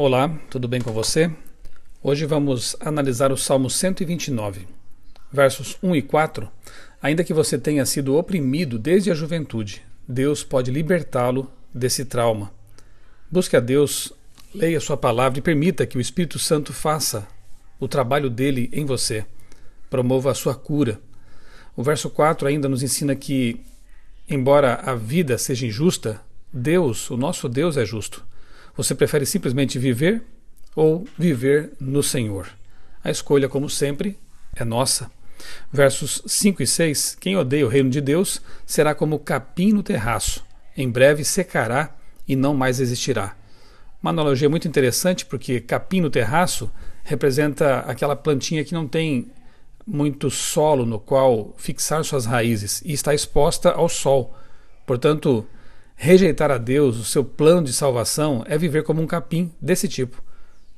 Olá, tudo bem com você? Hoje vamos analisar o Salmo 129, versos 1 e 4. Ainda que você tenha sido oprimido desde a juventude, Deus pode libertá-lo desse trauma. Busque a Deus, leia sua palavra e permita que o Espírito Santo faça o trabalho dele em você. Promova a sua cura. O verso 4 ainda nos ensina que, embora a vida seja injusta, Deus, o nosso Deus, é justo você prefere simplesmente viver ou viver no Senhor? A escolha, como sempre, é nossa. Versos 5 e 6: Quem odeia o reino de Deus será como capim no terraço, em breve secará e não mais existirá. Uma analogia muito interessante, porque capim no terraço representa aquela plantinha que não tem muito solo no qual fixar suas raízes e está exposta ao sol. Portanto, Rejeitar a Deus, o seu plano de salvação, é viver como um capim desse tipo.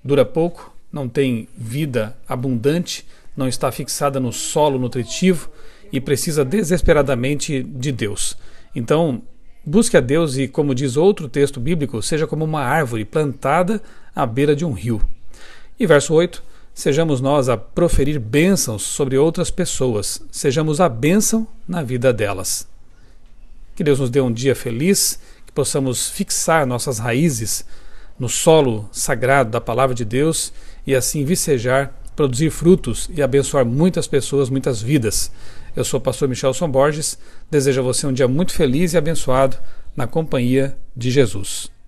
Dura pouco, não tem vida abundante, não está fixada no solo nutritivo e precisa desesperadamente de Deus. Então, busque a Deus e, como diz outro texto bíblico, seja como uma árvore plantada à beira de um rio. E verso 8: Sejamos nós a proferir bênçãos sobre outras pessoas, sejamos a bênção na vida delas. Que Deus nos dê um dia feliz, que possamos fixar nossas raízes no solo sagrado da palavra de Deus e assim vicejar, produzir frutos e abençoar muitas pessoas, muitas vidas. Eu sou o pastor Michelson Borges, desejo a você um dia muito feliz e abençoado na companhia de Jesus.